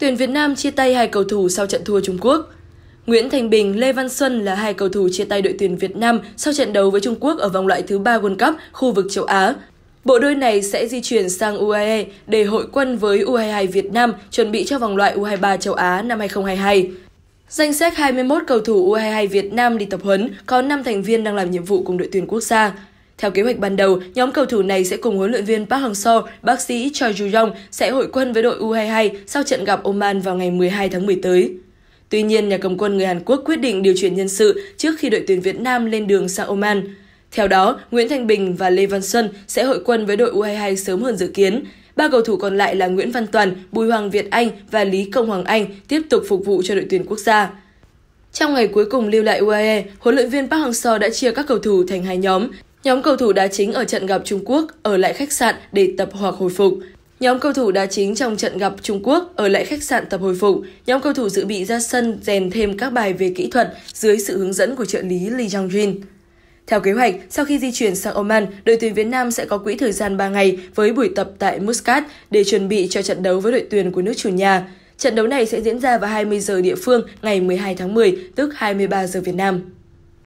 Tuyển Việt Nam chia tay hai cầu thủ sau trận thua Trung Quốc. Nguyễn Thành Bình, Lê Văn Xuân là hai cầu thủ chia tay đội tuyển Việt Nam sau trận đấu với Trung Quốc ở vòng loại thứ ba World Cup khu vực châu Á. Bộ đôi này sẽ di chuyển sang UAE để hội quân với U22 Việt Nam chuẩn bị cho vòng loại U23 châu Á năm 2022. Danh sách 21 cầu thủ U22 Việt Nam đi tập huấn có 5 thành viên đang làm nhiệm vụ cùng đội tuyển quốc gia. Theo kế hoạch ban đầu, nhóm cầu thủ này sẽ cùng huấn luyện viên Park Hang-seo, bác sĩ Choi Ju-yong sẽ hội quân với đội U22 sau trận gặp Oman vào ngày 12 tháng 10 tới. Tuy nhiên, nhà cầm quân người Hàn Quốc quyết định điều chuyển nhân sự trước khi đội tuyển Việt Nam lên đường sang Oman. Theo đó, Nguyễn Thanh Bình và Lê Văn Xuân sẽ hội quân với đội U22 sớm hơn dự kiến. Ba cầu thủ còn lại là Nguyễn Văn Toàn, Bùi Hoàng Việt Anh và Lý Công Hoàng Anh tiếp tục phục vụ cho đội tuyển quốc gia. Trong ngày cuối cùng lưu lại UAE, huấn luyện viên Park Hang-seo đã chia các cầu thủ thành hai nhóm, Nhóm cầu thủ đá chính ở trận gặp Trung Quốc ở lại khách sạn để tập hoặc hồi phục. Nhóm cầu thủ đá chính trong trận gặp Trung Quốc ở lại khách sạn tập hồi phục. Nhóm cầu thủ dự bị ra sân rèn thêm các bài về kỹ thuật dưới sự hướng dẫn của trợ lý Lee Jong Jin. Theo kế hoạch, sau khi di chuyển sang Oman, đội tuyển Việt Nam sẽ có quỹ thời gian 3 ngày với buổi tập tại Muscat để chuẩn bị cho trận đấu với đội tuyển của nước chủ nhà. Trận đấu này sẽ diễn ra vào 20 giờ địa phương ngày 12 tháng 10, tức 23 giờ Việt Nam.